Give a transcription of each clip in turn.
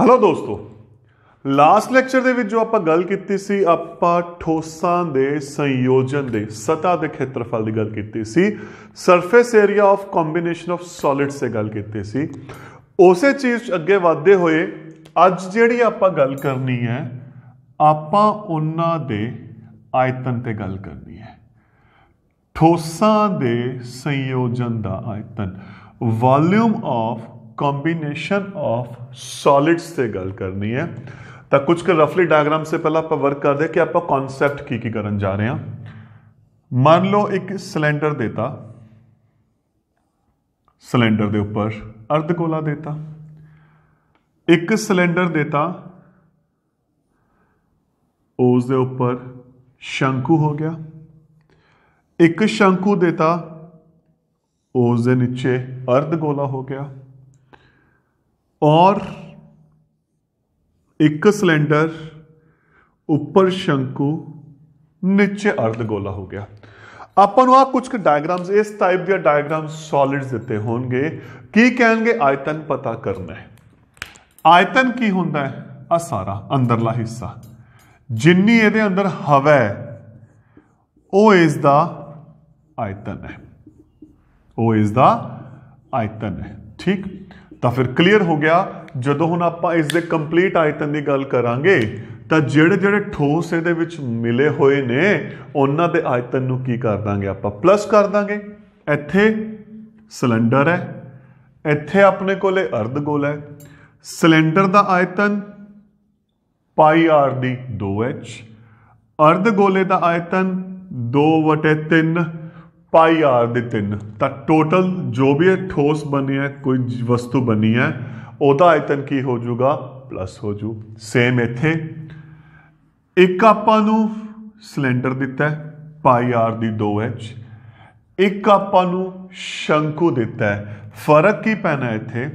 hello ਦੋਸਤੋ last lecture ਦੇ ਵਿੱਚ ਜੋ ਆਪਾਂ ਗੱਲ ਕੀਤੀ ਸੀ ਆਪਾਂ ਠੋਸਾਂ ਦੇ ਸੰਯੋਜਨ ਦੇ ਸਤਾ ਦੇ ਖੇਤਰਫਲ ਦੀ ਗੱਲ ਕੀਤੀ ਸੀ surface area of combination of solids ਤੇ ਗੱਲ ਕੀਤੀ ਸੀ ਉਸੇ ਚੀਜ਼ ਅੱਗੇ ਵਧਦੇ ਹੋਏ ਅੱਜ ਜਿਹੜੀ ਆਪਾਂ ਗੱਲ ਕਰਨੀ ਹੈ ਆਪਾਂ ਉਹਨਾਂ ਦੇ ਆਇਤਨ ਤੇ ਗੱਲ ਕਰਨੀ ਹੈ ਠੋਸਾਂ ਦੇ ਸੰਯੋਜਨ ਦਾ ਆਇਤਨ volume of combination of solids से गल करनी है तो कुछ कर रफली डायग्राम से पहला आप वर्क कर दे कि आप कॉन्सैप्ट की की करन जा रहे हैं मान लो एक सिलेंडर देता सिलेंडर के उपर अर्ध गोला देता एक सिलेंडर देता उस दे ऊपर शंकु हो गया एक शंकु देता उस दे नीचे अर्ध गोला हो गया ਔਰ ਇੱਕ ਸਿਲੰਡਰ ਉੱਪਰ ਸ਼ੰਕੂ ਨੀਚੇ ਅਰਧ ਗੋਲਾ ਹੋ ਗਿਆ ਆਪਾਂ ਨੂੰ ਆ ਕੁਝ ਡਾਇਗਰਾਮਸ ਇਸ ਟਾਈਪ ਦੇ ਡਾਇਗਰਾਮ ਸੋਲਿਡਸ ਦਿੱਤੇ ਹੋਣਗੇ ਕੀ ਕਹਿਣਗੇ ਆਇਤਨ ਪਤਾ ਕਰਨਾ ਹੈ ਆਇਤਨ ਕੀ ਹੁੰਦਾ ਹੈ ਆ ਸਾਰਾ ਅੰਦਰਲਾ ਹਿੱਸਾ ਜਿੰਨੀ ਇਹਦੇ ਅੰਦਰ ਹਵਾ ਹੈ ਉਹ ਇਸ ਦਾ ਆਇਤਨ ਹੈ ਉਹ ਇਸ ਦਾ ਆਇਤਨ ਹੈ ਠੀਕ ਤਾਂ ਫਿਰ ਕਲੀਅਰ ਹੋ ਗਿਆ ਜਦੋਂ ਹੁਣ ਆਪਾਂ ਇਸ ਦੇ ਕੰਪਲੀਟ ਆਇਤਨ ਦੀ ਗੱਲ ਕਰਾਂਗੇ ਤਾਂ ਜਿਹੜੇ ਜਿਹੜੇ ਠੋਸ ਇਹਦੇ ਵਿੱਚ ਮਿਲੇ ਹੋਏ ਨੇ ਉਹਨਾਂ ਦੇ ਆਇਤਨ ਨੂੰ ਕੀ ਕਰ ਦਾਂਗੇ ਆਪਾਂ ਪਲੱਸ ਕਰ ਦਾਂਗੇ ਇੱਥੇ ਸਿਲੰਡਰ ਹੈ ਇੱਥੇ ਆਪਣੇ ਕੋਲੇ ਅਰਧ ਗੋਲ ਹੈ ਸਿਲੰਡਰ ਦਾ ਆਇਤਨ ਪਾਈ ਆਰ ਦੀ 2h ਅਰਧ ਗੋਲੇ ਦਾ ਆਇਤਨ 2/3 ਪਾਈ ਆਰ ਦੇ 3 ਤਾਂ ਟੋਟਲ ਜੋ ਵੀ ਠੋਸ ਬਣਿਆ ਕੋਈ ਵਸਤੂ ਬਣੀ ਹੈ ਉਹਦਾ ਆਇਤਨ ਕੀ ਹੋ ਜਾਊਗਾ ਪਲੱਸ ਹੋ ਜੂ ਸੇਮ ਇੱਥੇ ਇੱਕ ਆਪਾਂ ਨੂੰ ਸਿਲੰਡਰ ਦਿੱਤਾ ਪਾਈ ਆਰ ਦੀ 2h ਇੱਕ ਆਪਾਂ ਨੂੰ ਸ਼ੰਕੂ ਦਿੱਤਾ ਹੈ ਫਰਕ ਕੀ ਪੈਣਾ ਇੱਥੇ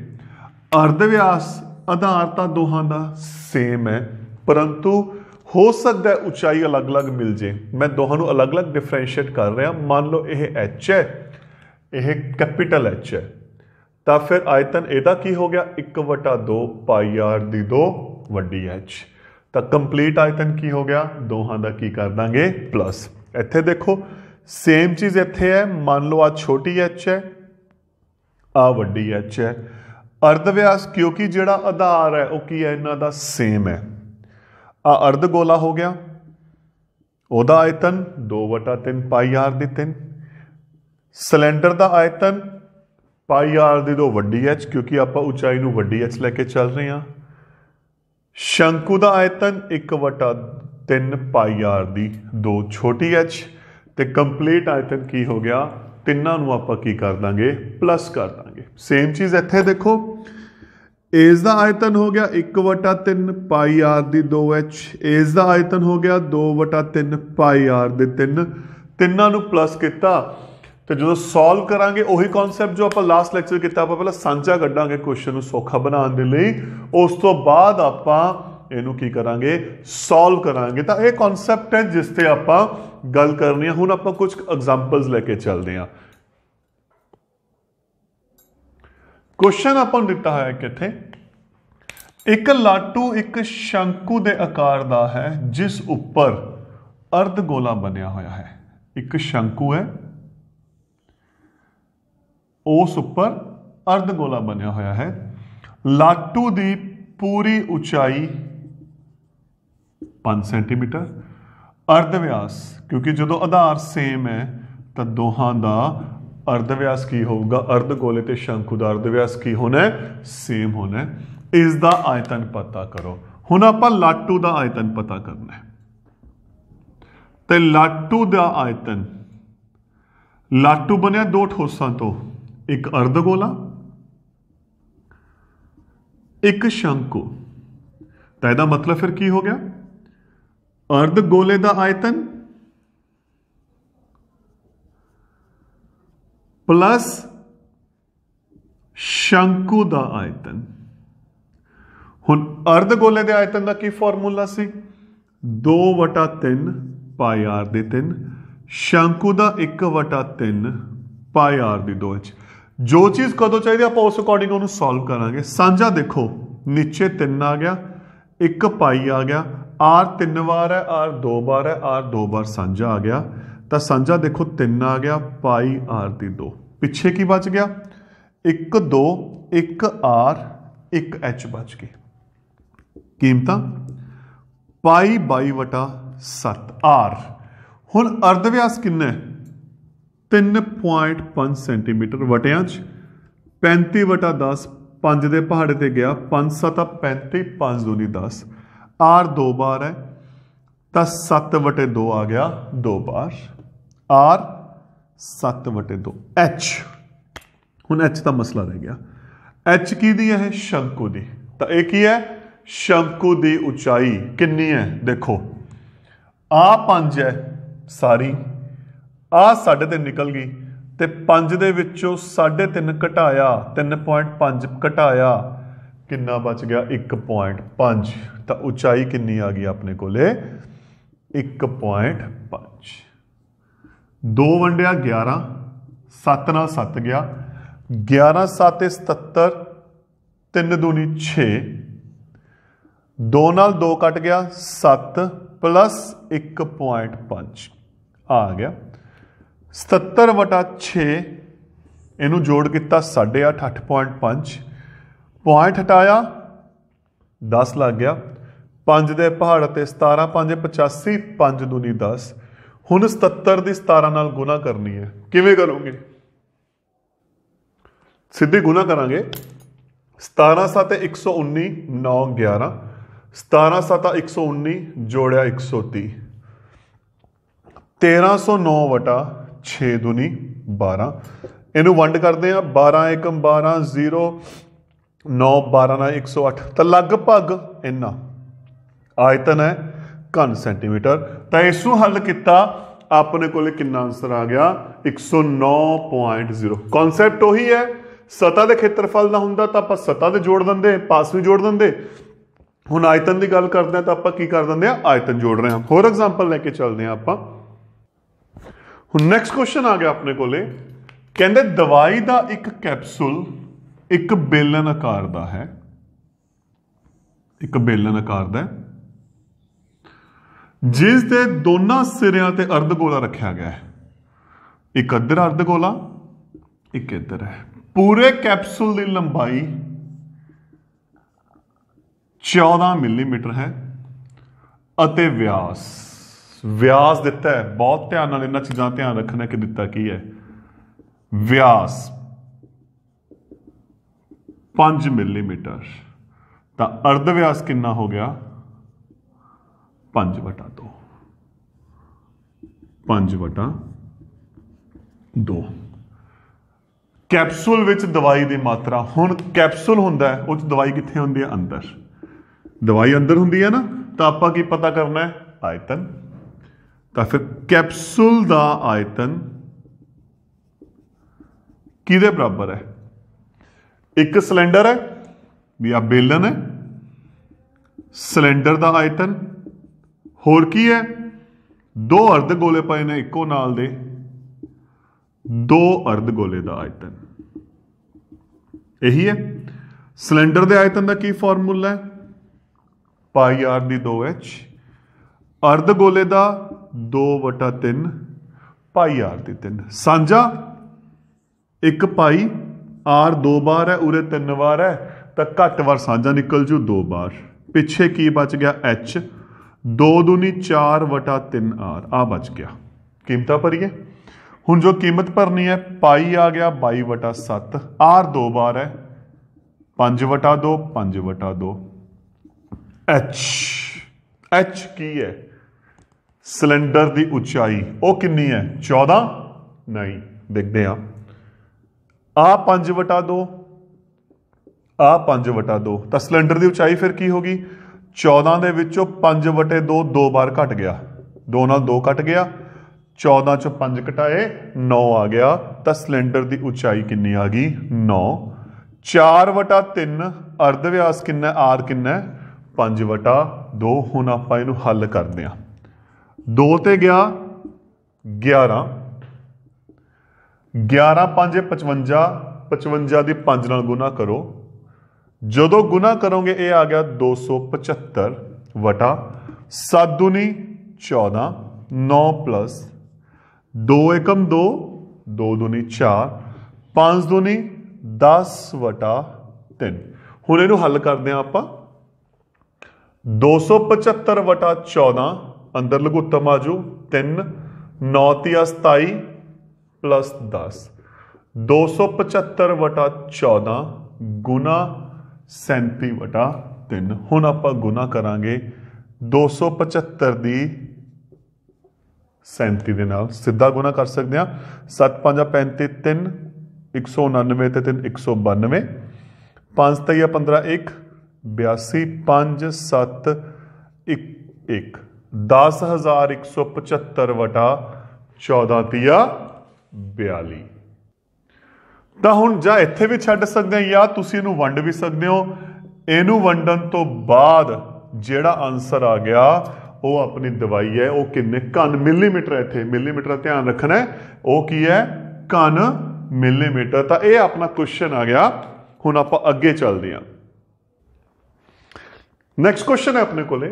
ਅਰਧ ਵਿਆਸ ਆਧਾਰ ਤਾਂ ਦੋਹਾਂ ਦਾ ਸੇਮ ਹੈ ਪਰੰਤੂ ਹੋ ਸਕਦਾ ਉਚਾਈ ਅਲੱਗ-ਅਲੱਗ ਮਿਲ ਜੇ ਮੈਂ ਦੋਹਾਂ ਨੂੰ ਅਲੱਗ-ਅਲੱਗ ਡਿਫਰੈਂਸ਼ੀਏਟ ਕਰ ਰਿਹਾ ਮੰਨ ਲਓ ਇਹ h ਹੈ ਇਹ ਕੈਪੀਟਲ h ਹੈ ਤਾਂ ਫਿਰ ਆਇਤਨ ਇਹਦਾ ਕੀ ਹੋ ਗਿਆ 1/2 ਪਾਈ r ਦੀ 2 ਵੱਡੀ h ਤਾਂ ਕੰਪਲੀਟ ਆਇਤਨ ਕੀ ਹੋ ਗਿਆ ਦੋਹਾਂ ਦਾ ਕੀ ਕਰ ਦਾਂਗੇ ਪਲੱਸ ਇੱਥੇ ਦੇਖੋ ਸੇਮ ਚੀਜ਼ ਇੱਥੇ ਹੈ ਮੰਨ ਲਓ ਆ ਛੋਟੀ h ਹੈ ਆ ਵੱਡੀ h ਹੈ ਅਰਧ ਵਿਆਸ ਕਿਉਂਕਿ ਜਿਹੜਾ ਆਧਾਰ ਹੈ ਉਹ ਕੀ ਹੈ ਇਹਨਾਂ ਦਾ ਸੇਮ ਹੈ ਆ ਅਰਧ ਗੋਲਾ ਹੋ ਗਿਆ ਉਹਦਾ ਆਇਤਨ 2/3 ਪਾਈ ਆਰ ਦੀ 3 ਸਿਲੰਡਰ ਦਾ ਆਇਤਨ ਪਾਈ ਆਰ ਦੇ ਦੋ ਵੱਡੀ ਐਚ ਕਿਉਂਕਿ ਆਪਾਂ ਉਚਾਈ ਨੂੰ ਵੱਡੀ ਐਚ ਲੈ ਕੇ ਚੱਲ ਰਹੇ ਹਾਂ ਸ਼ੰਕੂ ਦਾ ਆਇਤਨ 1/3 ਪਾਈ ਆਰ ਦੀ ਦੋ ਛੋਟੀ ਐਚ ਤੇ ਕੰਪਲੀਟ ਆਇਤਨ ਕੀ ਹੋ ਗਿਆ ਤਿੰਨਾਂ ਨੂੰ ਆਪਾਂ ਕੀ ਕਰ ਦਾਂਗੇ ਪਲੱਸ ਕਰ ਦਾਂਗੇ ਸੇਮ ਚੀਜ਼ ਇੱਥੇ ਦੇਖੋ ਇਸ ਦਾ ਆਇਤਨ ਹੋ ਗਿਆ 1/3 ਪਾਈ ਆਰ ਦੀ 2h ਇਸ ਦਾ ਆਇਤਨ ਹੋ ਗਿਆ 2/3 ਪਾਈ ਆਰ ਦੇ 3 ਤਿੰਨਾਂ ਨੂੰ ਪਲੱਸ ਕੀਤਾ ਤੇ ਜਦੋਂ ਸੋਲਵ ਕਰਾਂਗੇ ਉਹੀ ਕਨਸੈਪਟ ਜੋ ਆਪਾਂ ਲਾਸਟ ਲੈਕਚਰ ਕੀਤਾ ਆਪਾਂ ਪਹਿਲਾਂ ਸਾਂਝਾ ਕੱਢਾਂਗੇ ਕੁਐਸਚਨ ਨੂੰ ਸੌਖਾ ਬਣਾਉਣ ਦੇ ਲਈ ਉਸ ਤੋਂ ਬਾਅਦ ਆਪਾਂ ਇਹਨੂੰ ਕੀ ਕਰਾਂਗੇ ਸੋਲਵ ਕਰਾਂਗੇ ਤਾਂ ਇਹ ਕਨਸੈਪਟ ਹੈ ਜਿਸ ਤੇ ਆਪਾਂ ਗੱਲ ਕਰਨੀ ਹੈ ਹੁਣ ਆਪਾਂ ਕੁਝ ਐਗਜ਼ਾਮਪਲਸ ਲੈ ਕੇ ਚੱਲਦੇ ਹਾਂ ਕੁਐਸਚਨ ਆਪਾਂ ਨੂੰ ਦਿੱਤਾ ਹੋਇਆ ਕਿੱਥੇ ਇੱਕ ਲਾਟੂ ਇੱਕ ਸ਼ੰਕੂ ਦੇ ਆਕਾਰ ਦਾ ਹੈ ਜਿਸ ਉੱਪਰ ਅਰਧ ਗੋਲਾ ਬਣਿਆ ਹੋਇਆ ਹੈ ਇੱਕ ਸ਼ੰਕੂ ਹੈ ਉਸ ਉੱਪਰ ਅਰਧ ਗੋਲਾ ਬਣਿਆ ਹੋਇਆ ਹੈ ਲਾਟੂ ਦੀ ਪੂਰੀ ਉਚਾਈ 5 ਸੈਂਟੀਮੀਟਰ ਅਰਧ ਵਿਆਸ ਕਿਉਂਕਿ ਜਦੋਂ ਆਧਾਰ ਸੇਮ ਹੈ ਤਾਂ ਦੋਹਾਂ ਦਾ ਅਰਧ ਵਿਆਸ ਕੀ ਹੋਊਗਾ ਅਰਧ ਗੋਲੇ ਤੇ ਸ਼ੰਕੂ ਦਾ ਅਰਧ ਵਿਆਸ ਕੀ ਹੋਣਾ ਸੇਮ ਹੋਣਾ ਇਸ ਦਾ ਆਇਤਨ ਪਤਾ ਕਰੋ ਹੁਣ ਆਪਾਂ ਲਾਟੂ ਦਾ ਆਇਤਨ ਪਤਾ ਕਰਨਾ ਹੈ ਤੇ ਲਾਟੂ ਦਾ ਆਇਤਨ ਲਾਟੂ ਬਣਿਆ ਦੋ ਠੋਸਾਂ ਤੋਂ ਇੱਕ ਅਰਧ ਗੋਲਾ ਇੱਕ ਸ਼ੰਕੂ ਤਾਂ ਇਹਦਾ ਮਤਲਬ ਫਿਰ ਕੀ ਹੋ ਗਿਆ ਅਰਧ ਗੋਲੇ ਦਾ ਆਇਤਨ ਪਲੱਸ ਸ਼ੰਕੂ ਦਾ ਆਇਤਨ ਹੁਣ ਅਰਧ ਗੋਲੇ ਦੇ ਆਇਤਨ ਦਾ ਕੀ ਫਾਰਮੂਲਾ ਸੀ 2/3 ਪਾਈ r ਦੇ 3 ਸ਼ੰਕੂ ਦਾ 1/3 ਪਾਈ r ਦੀ 2 ਵਿੱਚ ਜੋ ਚੀਜ਼ ਕਦੋਂ ਚਾਹੀਦੀ ਆਪਾਂ ਉਸ ਅਕੋਰਡਿੰਗ ਉਹਨੂੰ ਸੋਲਵ ਕਰਾਂਗੇ ਸਾਂਝਾ ਦੇਖੋ ਨੀਚੇ 3 ਆ ਗਿਆ 1 ਪਾਈ ਆ ਗਿਆ r 3 ਵਾਰ ਹੈ r 2 ਵਾਰ ਹੈ r 2 ਵਾਰ ਸਾਂਝਾ ਆ ਗਿਆ ਤਾਂ ਸਾਂਝਾ ਦੇਖੋ 3 ਆ ਗਿਆ ਪਾਈ ਆਰ ਦੀ 2 ਪਿੱਛੇ ਕੀ ਬਚ ਗਿਆ 1 2 1 ਆਰ 1 ਐਚ ਬਚ ਗਈ ਕੀਮਤਾਂ ਪਾਈ 22 ਵਟਾ 7 ਆਰ ਹੁਣ ਅਰਧ ਵਿਆਸ ਕਿੰਨਾ ਹੈ 3.5 ਸੈਂਟੀਮੀਟਰ ਵਟਿਆਂ 'ਚ 35 ਵਟਾ 10 5 ਦੇ ਪਹਾੜੇ ਤੇ ਗਿਆ 5 7 35 5 2 10 ਆਰ ਦੋ ਬਾਰ ਹੈ ਤਾਂ 7 ਵਟੇ 2 ਆ ਗਿਆ ਦੋ ਬਾਰ R 7 ਵਟੇ 2 H ਹੁਣ H ਦਾ ਮਸਲਾ ਰਹਿ ਗਿਆ H ਕੀ ਦੀ ਹੈ ਸ਼ੰਕੂ ਦੀ ਤਾਂ ਇਹ ਕੀ ਹੈ ਸ਼ੰਕੂ ਦੀ ਉਚਾਈ ਕਿੰਨੀ ਹੈ ਦੇਖੋ ਆ 5 ਹੈ ਸਾਰੀ ਆ ਸਾਡੇ ਤੇ ਨਿਕਲ ਗਈ ਤੇ 5 ਦੇ ਵਿੱਚੋਂ 3.5 ਘਟਾਇਆ 3.5 ਘਟਾਇਆ ਕਿੰਨਾ ਬਚ ਗਿਆ 1.5 ਤਾਂ ਉਚਾਈ ਕਿੰਨੀ ਆ ਗਈ ਆਪਣੇ ਕੋਲੇ 1.5 2 ਵੰਡਿਆ 11 7 ਨਾਲ 7 ਗਿਆ 11 7 77 3 ਦੂਣੀ 6 2 ਨਾਲ 2 ਕੱਟ ਗਿਆ 7 ਪਲੱਸ 1.5 ਆ ਗਿਆ 77 ਵਟਾ 6 ਇਹਨੂੰ ਜੋੜ ਕੀਤਾ 8.5 8.5 ਪੁਆਇੰਟ ਹਟਾਇਆ 10 ਲੱਗ ਗਿਆ 5 ਦੇ ਪਹਾੜ ਤੇ 17 5 85 5 ਦੁਨੀ 10 ਹੁਣ 77 ਦੀ 17 ਨਾਲ ਗੁਣਾ ਕਰਨੀ ਹੈ ਕਿਵੇਂ ਕਰੋਗੇ ਸਿੱਧੇ ਗੁਣਾ ਕਰਾਂਗੇ 17 ਸਾਤੇ 119 9 11 17 7 119 ਜੋੜਿਆ 130 1309 ਵਟਾ 6 ਦੁਨੀ 12 ਇਹਨੂੰ ਵੰਡ ਕਰਦੇ ਆ 12 1 12 0 9 12 ਨਾਲ 108 ਤਾਂ ਲਗਭਗ ਇੰਨਾ ਆਇਤਨ ਹੈ ਘਨ ਸੈਂਟੀਮੀਟਰ ਤਾਂ ਇਸ ਨੂੰ ਹੱਲ ਕੀਤਾ ਆਪਣੇ ਕੋਲੇ ਕਿੰਨਾ ਆਨਸਰ ਆ ਗਿਆ 109.0 ਕਨਸੈਪਟ ਉਹੀ ਹੈ ਸਤਾ ਦੇ ਖੇਤਰਫਲ ਦਾ ਹੁੰਦਾ ਤਾਂ ਆਪਾਂ ਸਤਾ ਦੇ ਜੋੜ ਦਿੰਦੇ ਪਾਸ ਵੀ ਜੋੜ ਦਿੰਦੇ ਹੁਣ ਆਇਤਨ ਦੀ ਗੱਲ ਕਰਦੇ ਆ ਤਾਂ ਆਪਾਂ ਕੀ ਕਰ ਦਿੰਦੇ ਆ ਆਇਤਨ ਜੋੜ ਰਹੇ ਹਾਂ ਹੋਰ ਐਗਜ਼ਾਮਪਲ ਲੈ ਕੇ ਚੱਲਦੇ ਆ ਆਪਾਂ ਹੁਣ ਨੈਕਸਟ ਕੁਐਸਚਨ ਆ ਗਿਆ ਆਪਣੇ ਕੋਲੇ ਕਹਿੰਦੇ ਦਵਾਈ ਦਾ ਇੱਕ ਕੈਪਸੂਲ ਇੱਕ ਬੇਲਨ ਆਕਾਰ ਦਾ ਹੈ ਇੱਕ ਬੇਲਨ ਆਕਾਰ ਦਾ ਹੈ ਜਿਸ ਦੇ ਦੋਨਾਂ ਸਿਰਿਆਂ ਤੇ ਅਰਧ ਗੋਲਾ ਰੱਖਿਆ ਗਿਆ ਹੈ ਇੱਕ ਅੱਧਰ ਅਰਧ ਗੋਲਾ ਇੱਕ ਇੱਧਰ ਹੈ ਪੂਰੇ ਕੈਪਸੂਲ ਦੀ ਲੰਬਾਈ 14 ਮਿਲੀਮੀਟਰ ਹੈ ਅਤੇ ਵਿਆਸ ਵਿਆਸ ਦਿੱਤਾ ਹੈ ਬਹੁਤ ਧਿਆਨ ਨਾਲ ਇਹਨਾਂ ਚੀਜ਼ਾਂ ਧਿਆਨ ਰੱਖਣਾ ਕਿ ਦਿੱਤਾ ਕੀ ਹੈ ਵਿਆਸ 5 ਮਿਲੀਮੀਟਰ ਤਾਂ ਅਰਧ ਵਿਆਸ ਕਿੰਨਾ ਹੋ ਗਿਆ 5 ਵਟਾ 2 5 ਵਟਾ 2 ਕੈਪਸੂਲ ਵਿੱਚ ਦਵਾਈ ਦੀ ਮਾਤਰਾ ਹੁਣ ਕੈਪਸੂਲ ਹੁੰਦਾ ਹੈ ਉਹ ਚ ਦਵਾਈ ਕਿੱਥੇ ਹੁੰਦੀ ਹੈ ਅੰਦਰ ਦਵਾਈ ਅੰਦਰ ਹੁੰਦੀ ਹੈ ਨਾ ਤਾਂ ਆਪਾਂ ਕੀ ਪਤਾ ਕਰਨਾ ਹੈ ਆਇਤਨ ਤਾਂ ਫਿਰ ਕੈਪਸੂਲ ਦਾ ਆਇਤਨ ਕਿਹਦੇ ਬਰਾਬਰ ਹੈ ਇੱਕ ਸਿਲੰਡਰ ਹੈ ਵੀ ਆ ਬੇਲਨ ਹੈ ਸਿਲੰਡਰ ਦਾ ਆਇਤਨ ਹੋਰ ਕੀ ਹੈ ਦੋ ਅਰਧ ਗੋਲੇ ਪਏ ਨੇ ਇੱਕੋ ਨਾਲ ਦੇ ਦੋ ਅਰਧ ਗੋਲੇ ਦਾ ਆਇਤਨ ਇਹੀ ਹੈ ਸਿਲੰਡਰ ਦੇ ਆਇਤਨ ਦਾ ਕੀ ਫਾਰਮੂਲਾ ਹੈ ਪਾਈ ਆਰ ਦੀ 2h ਅਰਧ ਗੋਲੇ ਦਾ 2/3 ਪਾਈ ਆਰ ਦੀ 3 ਸਾਂਝਾ 1 ਪਾਈ ਆਰ ਦੋ ਵਾਰ ਹੈ ਉਰੇ ਤਿੰਨ ਵਾਰ ਹੈ ਤਾਂ ਘੱਟ ਵਾਰ ਸਾਂਝਾ ਨਿਕਲ ਜੂ ਦੋ ਵਾਰ ਪਿੱਛੇ ਕੀ ਬਚ ਗਿਆ h 2 ਦੂਨੀ 4 ਵਟਾ 3 ਆਰ ਆ ਬਚ ਗਿਆ ਕੀਮਤਾਂ ਭਰੀਏ ਹੁਣ ਜੋ ਕੀਮਤ ਭਰਨੀ ਹੈ ਪਾਈ ਆ ਗਿਆ 22 ਵਟਾ 7 ਆਰ ਦੋ ਵਾਰ ਹੈ 5 ਵਟਾ 2 5 ਵਟਾ 2 ਐਚ ਐਚ ਕੀ ਹੈ ਸਿਲੰਡਰ ਦੀ ਉਚਾਈ ਉਹ ਕਿੰਨੀ ਹੈ 14 ਨਹੀਂ ਦੇਖਦੇ ਆ ਆ 5 ਵਟਾ 2 ਆ 5 ਵਟਾ 2 ਤਾਂ ਸਿਲੰਡਰ ਦੀ ਉਚਾਈ ਫਿਰ ਕੀ ਹੋਗੀ 14 ਦੇ ਵਿੱਚੋਂ 5 ਵਟੇ 2 ਦੋ ਵਾਰ ਘਟ ਗਿਆ 2 ਨਾਲ 2 ਘਟ ਗਿਆ 14 ਚੋਂ 5 ਘਟਾਏ 9 ਆ ਗਿਆ ਤਾਂ ਸਿਲੰਡਰ ਦੀ ਉਚਾਈ ਕਿੰਨੀ ਆ ਗਈ 9 4 ਵਟਾ 3 ਅਰਧ ਵਿਆਸ ਕਿੰਨਾ ਆਰ ਕਿੰਨਾ 5 ਵਟਾ 2 ਹੁਣ ਆਪਾਂ ਇਹਨੂੰ ਹੱਲ ਕਰਦੇ ਹਾਂ 2 ਤੇ ਗਿਆ 11 11 5 55 55 ਦੀ 5 ਨਾਲ ਗੁਣਾ ਕਰੋ ਜਦੋਂ ਗੁਣਾ ਕਰੋਗੇ ਇਹ ਆ ਗਿਆ 275 ਵਟਾ 7 ਦੁਨੀ 14 9 ਪਲੱਸ 2 ਏਕਮ 2 2 ਦੁਨੀ 4 5 ਦੁਨੀ 10 ਵਟਾ 3 ਹੁਣ ਇਹਨੂੰ ਹੱਲ ਕਰਦੇ ਆ ਆਪਾਂ 275 ਵਟਾ 14 ਅੰਦਰ ਲਗੋਤਮ ਆ ਜੋ 3 9 3 27 10 275 ਵਟਾ 14 ਗੁਣਾ 37 ਵਟਾ 3 ਹੁਣ ਆਪਾਂ ਗੁਣਾ ਕਰਾਂਗੇ 275 ਦੀ 37 ਦੇ ਨਾਲ ਸਿੱਧਾ ਗੁਣਾ ਕਰ ਸਕਦੇ ਆ 7 5 35 3 199 ਤੇ 3 192 5 3 15 1 82 5 7 1 1 10175 ਵਟਾ 14 ਤੀਆ 42 ਤਾਂ ਹੁਣ ਜਾਂ ਇੱਥੇ ਵੀ ਛੱਡ ਸਕਦੇ ਆ ਜਾਂ ਤੁਸੀਂ ਇਹਨੂੰ ਵੰਡ ਵੀ ਸਕਦੇ ਹੋ ਇਹਨੂੰ ਵੰਡਣ ਤੋਂ ਬਾਅਦ ਜਿਹੜਾ ਆਨਸਰ ਆ ਗਿਆ ਉਹ ਆਪਣੀ ਦਵਾਈ ਹੈ ਉਹ ਕਿੰਨੇ ਘਨ ਮਿਲੀਮੀਟਰ ਇੱਥੇ ਮਿਲੀਮੀਟਰ ਧਿਆਨ ਰੱਖਣਾ ਹੈ ਉਹ ਕੀ ਹੈ ਘਨ ਮਿਲੀਮੀਟਰ ਤਾਂ ਇਹ ਆਪਣਾ ਕੁਐਸਚਨ ਆ ਗਿਆ ਹੁਣ ਆਪਾਂ ਅੱਗੇ ਚੱਲਦੇ ਹਾਂ ਨੈਕਸਟ ਕੁਐਸਚਨ ਹੈ ਆਪਣੇ ਕੋਲੇ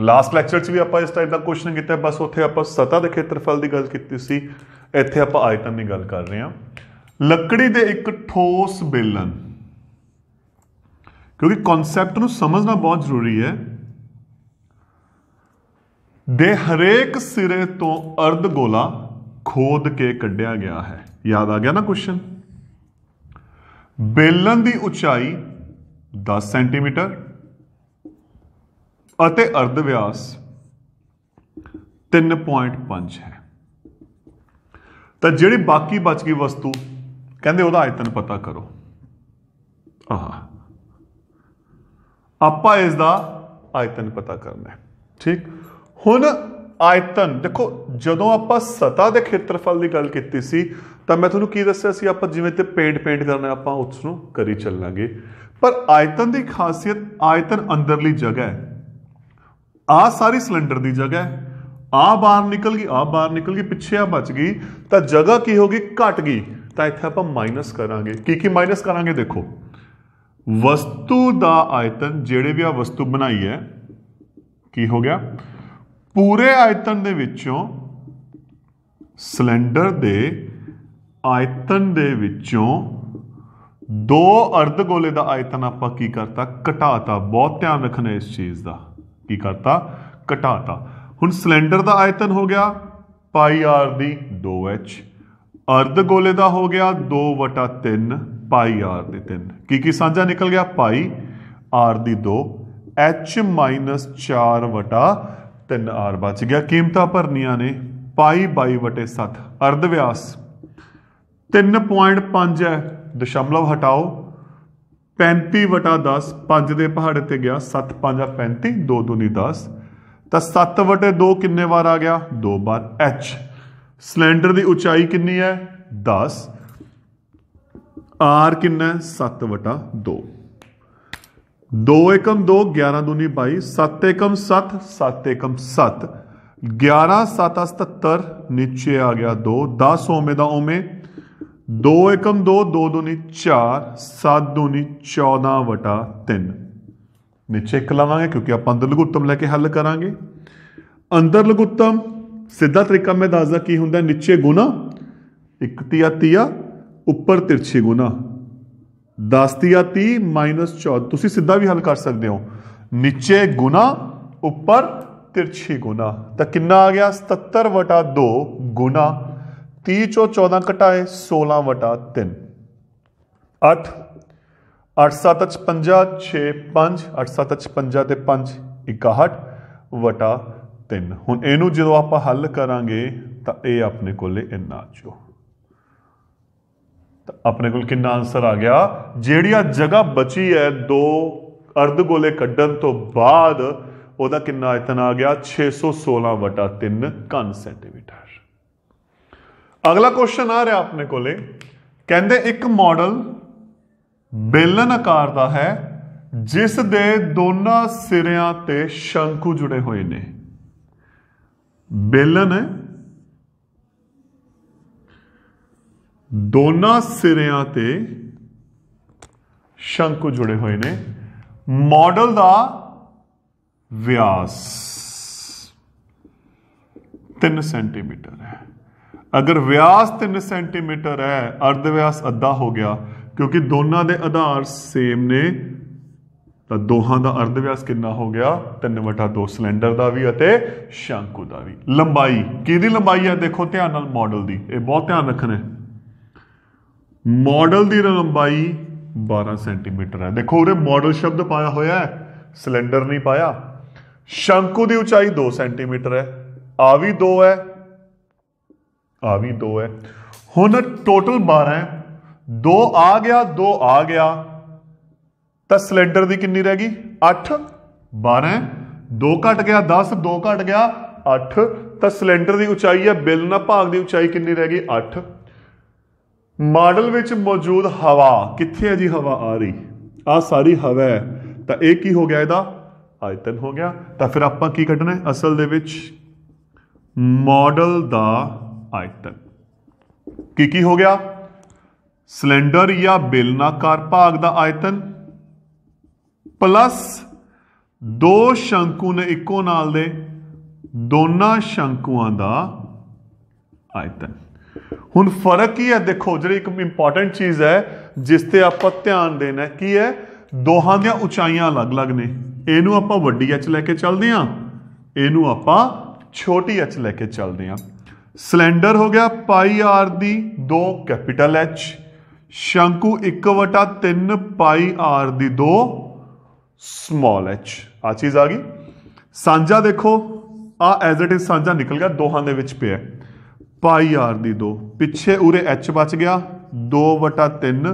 ਲਾਸਟ ਲੈਕਚਰ 'ਚ ਵੀ ਆਪਾਂ ਇਸ ਟਾਈਪ ਦਾ ਕੁਐਸਚਨ ਕੀਤਾ ਬਸ ਉੱਥੇ ਆਪਾਂ ਸਤਾ ਦੇ ਖੇਤਰਫਲ ਦੀ ਗੱਲ ਕੀਤੀ ਸੀ ਇੱਥੇ ਆਪਾਂ ਆਇਤਨ ਦੀ ਗੱਲ ਕਰ ਰਹੇ ਹਾਂ ਲੱਕੜੀ ਦੇ ਇੱਕ ਠੋਸ ਬੇਲਨ ਕਿਉਂਕਿ ਕਨਸੈਪਟ ਨੂੰ ਸਮਝਣਾ ਬਹੁਤ ਜ਼ਰੂਰੀ ਹੈ ਦੇ ਹਰੇਕ ਸਿਰੇ ਤੋਂ ਅਰਧ ਗੋਲਾ ਖੋਦ ਕੇ ਕੱਢਿਆ ਗਿਆ ਹੈ ਯਾਦ ਆ ਗਿਆ ਨਾ ਕੁਐਸਚਨ ਬੇਲਨ ਦੀ ਉਚਾਈ 10 ਸੈਂਟੀਮੀਟਰ ਅਤੇ ਅਰਧ ਵਿਆਸ 3.5 ਹੈ ਤਾਂ ਜਿਹੜੀ ਬਾਕੀ ਬਚ ਗਈ ਵਸਤੂ ਕਹਿੰਦੇ ਉਹਦਾ ਆਇਤਨ ਪਤਾ ਕਰੋ ਆਹ ਆਪਾਂ ਇਸ ਦਾ ਆਇਤਨ ਪਤਾ ਕਰਨਾ ਹੈ ਠੀਕ ਹੁਣ ਆਇਤਨ ਦੇਖੋ ਜਦੋਂ ਆਪਾਂ ਸਤਾ ਦੇ ਖੇਤਰਫਲ ਦੀ ਗੱਲ ਕੀਤੀ ਸੀ ਤਾਂ ਮੈਂ ਤੁਹਾਨੂੰ ਕੀ ਦੱਸਿਆ ਸੀ ਆਪਾਂ ਜਿਵੇਂ ਤੇ ਪੇਂਟ ਪੇਂਟ ਕਰਨਾ ਆਪਾਂ ਉਸ ਨੂੰ ਕਰੀ ਚੱਲਾਂਗੇ ਪਰ ਆਇਤਨ ਦੀ ਖਾਸੀਅਤ ਆਇਤਨ ਅੰਦਰਲੀ ਜਗ੍ਹਾ ਹੈ ਆ ਸਾਰੀ ਸਿਲੰਡਰ ਦੀ ਜਗ੍ਹਾ ਹੈ ਆ ਬਾਹਰ ਨਿਕਲ ਗਈ ਆ ਬਾਹਰ ਨਿਕਲ ਗਈ ਪਿੱਛੇ ਆ ਬਚ ਗਈ ਤਾਂ ਜਗ੍ਹਾ ਕੀ ਹੋ ਗਈ ਘਟ ਗਈ ਤਾਂ ਇੱਥੇ ਆਪਾਂ ਮਾਈਨਸ ਕਰਾਂਗੇ ਕੀ ਕੀ ਮਾਈਨਸ ਕਰਾਂਗੇ ਦੇਖੋ ਵਸਤੂ ਦਾ ਆਇਤਨ ਜਿਹੜੇ ਵੀ ਆ ਵਸਤੂ ਬਣਾਈ ਹੈ ਕੀ ਹੋ ਗਿਆ ਪੂਰੇ ਆਇਤਨ ਦੇ ਵਿੱਚੋਂ ਸਿਲੰਡਰ ਦੇ ਆਇਤਨ ਦੇ ਵਿੱਚੋਂ ਦੋ ਅਰਧ ਗੋਲੇ ਦਾ ਆਇਤਨ ਆਪਾਂ ਕੀ ਕਰਤਾ ਘਟਾਤਾ ਬਹੁਤ ਧਿਆਨ ਰੱਖਣਾ ਇਸ ਚੀਜ਼ ਦਾ ਕੀ ਕਰਤਾ ਘਟਾਤਾ ਹੁਣ ਸਿਲੰਡਰ ਦਾ ਆਇਤਨ ਹੋ ਗਿਆ ਪਾਈ ਆਰ ਦੀ 2h ਅਰਧ ਗੋਲੇ ਦਾ ਹੋ ਗਿਆ 2/3 ਪਾਈ ਆਰ ਦੇ 3 ਕੀ ਕੀ ਸਾਂਝਾ ਨਿਕਲ ਗਿਆ ਪਾਈ ਆਰ ਦੀ 2 h 4/3 ਆਰ ਬਚ ਗਿਆ ਕੀਮਤਾਂ ਭਰਨੀਆਂ ਨੇ ਪਾਈ 22/7 ਅਰਧ ਵਿਆਸ 3.5 ਹੈ ਦਸ਼ਮਲਵ ਹਟਾਓ 35/10 5 ਦੇ ਪਹਾੜੇ ਤੇ ਗਿਆ 7 5 35 2 2 10 ਤਾਂ 7/2 ਕਿੰਨੇ ਵਾਰ ਆ ਗਿਆ ਦੋ ਵਾਰ h सिलेंडर की उचाई कि दस आर कि सत्त वटा दो दो एकम दो ग्यारह दूनी बई सत्त एकम सत्त सत्त एकम सत्त ग्यारह सत्त सतर नीचे आ गया दो दस ओमें ओमें दो एकम दो दो दूनी चार सत दूनी चौदह वटा तीन नीचे एक लवेंगे क्योंकि आप अंदर लघुत्तम लैके हल करा अंदर लघुत्तम तरीका मैं दसदा ਦੱਸਦਾ होंगे नीचे गुना एक तीया तीया उपर तिरछी गुना दस तीया ती माइनस चौदह तुम सीधा भी हल कर सकते हो नीचे गुना उपर तिरछी गुना तो कि आ गया सतर वटा दो गुना ती चो चौदह घटाए सोलह वटा तीन अठ अठ सत्त छपंजा छे पांच अठ सत्त छपंजा तो पांच इकाहठ वटा ਤਿੰਨ ਹੁਣ ਇਹਨੂੰ ਜਦੋਂ ਆਪਾਂ ਹੱਲ ਕਰਾਂਗੇ ਤਾਂ ਇਹ ਆਪਣੇ ਕੋਲੇ ਇੰਨਾ ਆ ਤਾਂ ਆਪਣੇ ਕੋਲ ਕਿੰਨਾ ਆਨਸਰ ਆ ਗਿਆ ਜਿਹੜੀਆਂ ਜਗ੍ਹਾ ਬਚੀ ਹੈ ਦੋ ਅਰਧ ਗੋਲੇ ਕੱਢਣ ਤੋਂ ਬਾਅਦ ਉਹਦਾ ਕਿੰਨਾ ਆਇਤਨ ਆ ਗਿਆ 616 ਵਟਾ 3 ਘਨ ਸੈਂਟੀਮੀਟਰ ਅਗਲਾ ਕੁਐਸਚਨ ਆ ਰਿਹਾ ਆਪਣੇ ਕੋਲੇ ਕਹਿੰਦੇ ਇੱਕ ਮਾਡਲ ਬੇਲਨ ਆਕਾਰ ਦਾ ਹੈ ਜਿਸ ਦੇ ਦੋਨਾਂ ਸਿਰਿਆਂ ਤੇ ਸ਼ੰਕੂ ਜੁੜੇ ਹੋਏ ਨੇ ਬੇਲਨ ਹੈ ਦੋਨਾਂ ਸਿਰਿਆਂ ਤੇ ਸ਼ੰਕੂ ਜੁੜੇ ਹੋਏ ਨੇ ਮਾਡਲ ਦਾ ਵਿਆਸ 3 ਸੈਂਟੀਮੀਟਰ ਹੈ ਅਗਰ ਵਿਆਸ 3 ਸੈਂਟੀਮੀਟਰ ਹੈ ਅਰਧ ਵਿਆਸ ਅੱਧਾ ਹੋ ਗਿਆ ਕਿਉਂਕਿ ਦੋਨਾਂ ਦੇ ਆਧਾਰ ਸੇਮ ਨੇ ਤਾਂ ਦੋਹਾਂ ਦਾ ਅਰਧ ਵਿਆਸ ਕਿੰਨਾ ਹੋ ਗਿਆ 3/2 ਸਿਲੰਡਰ ਦਾ ਵੀ ਅਤੇ ਸ਼ੰਕੂ ਦਾ ਵੀ ਲੰਬਾਈ ਕਿਹਦੀ ਲੰਬਾਈ ਹੈ ਦੇਖੋ ਧਿਆਨ ਨਾਲ ਮਾਡਲ ਦੀ ਇਹ ਬਹੁਤ ਧਿਆਨ ਰੱਖਣਾ ਮਾਡਲ ਦੀ ਲੰਬਾਈ 12 ਸੈਂਟੀਮੀਟਰ ਹੈ ਦੇਖੋ ਉਰੇ ਮਾਡਲ ਸ਼ਬਦ ਪਾਇਆ ਹੋਇਆ ਹੈ ਸਿਲੰਡਰ ਨਹੀਂ ਪਾਇਆ ਸ਼ੰਕੂ ਦੀ ਉਚਾਈ 2 ਸੈਂਟੀਮੀਟਰ ਹੈ ਆ ਵੀ 2 ਹੈ ਆ ਵੀ 2 ਹੈ ਹੁਣ ਟੋਟਲ 12 ਹੈ 2 ਆ ਗਿਆ 2 ਆ ਗਿਆ ਤਾਂ ਸਿਲੰਡਰ ਦੀ ਕਿੰਨੀ ਰਹਿ ਗਈ 8 12 2 ਘਟ ਗਿਆ 10 2 ਘਟ ਗਿਆ 8 ਤਾਂ ਸਿਲੰਡਰ ਦੀ ਉਚਾਈ ਹੈ ਬਿਲ ਨਾਲ ਭਾਗ ਦੀ ਉਚਾਈ ਕਿੰਨੀ ਰਹਿ ਗਈ 8 ਮਾਡਲ ਵਿੱਚ ਮੌਜੂਦ ਹਵਾ ਕਿੱਥੇ ਹੈ ਜੀ ਹਵਾ ਆ ਰਹੀ ਆ ਸਾਰੀ ਹਵਾ ਹੈ ਤਾਂ ਇਹ ਕੀ ਹੋ ਗਿਆ ਇਹਦਾ ਆਇਤਨ ਹੋ ਗਿਆ ਤਾਂ ਫਿਰ ਆਪਾਂ ਕੀ ਕੱਢਣਾ ਹੈ ਅਸਲ ਦੇ ਵਿੱਚ ਮਾਡਲ ਦਾ ਆਇਤਨ ਕੀ ਕੀ ਹੋ ਗਿਆ ਸਿਲੰਡਰ ਜਾਂ ਬਿਲਨਾਕਾਰ ਭਾਗ ਦਾ ਆਇਤਨ ਪਲੱਸ ਦੋ ਸ਼ੰਕੂ ਨੇ ਇੱਕੋ ਨਾਲ ਦੇ ਦੋਨਾਂ ਸ਼ੰਕੂਆਂ ਦਾ ਆਇਤਨ ਹੁਣ ਫਰਕ ਕੀ ਹੈ ਦੇਖੋ ਜਿਹੜੀ ਇੱਕ ਇੰਪੋਰਟੈਂਟ ਚੀਜ਼ ਹੈ ਜਿਸ ਤੇ ਆਪਾਂ ਧਿਆਨ ਦੇਣਾ ਕੀ ਹੈ ਦੋਹਾਂ ਦੀਆਂ ਉਚਾਈਆਂ ਅਲੱਗ-ਅਲੱਗ ਨੇ ਇਹਨੂੰ ਆਪਾਂ ਵੱਡੀ ਐਚ ਲੈ ਕੇ ਚੱਲਦੇ ਆਂ ਇਹਨੂੰ ਆਪਾਂ ਛੋਟੀ ਐਚ ਲੈ ਕੇ ਚੱਲਦੇ ਆਂ ਸਿਲੰਡਰ ਹੋ ਗਿਆ ਪਾਈ ਆਰ ਦੀ 2 ਕੈਪੀਟਲ ਐਚ ਸ਼ੰਕੂ 1/3 ਪਾਈ ਆਰ ਦੀ 2 स्मॉल एच आ चीज आ गई ਸਾਂਝਾ ਦੇਖੋ ਆ ਐਜ਼ ਇਟ ਇਜ਼ ਸਾਂਝਾ ਨਿਕਲ ਗਿਆ ਦੋਹਾਂ ਦੇ ਵਿੱਚ ਪਿਆ ਪਾਈ ਆਰ ਦੀ 2 ਪਿੱਛੇ ਉਰੇ ਐਚ ਬਚ ਗਿਆ 2/3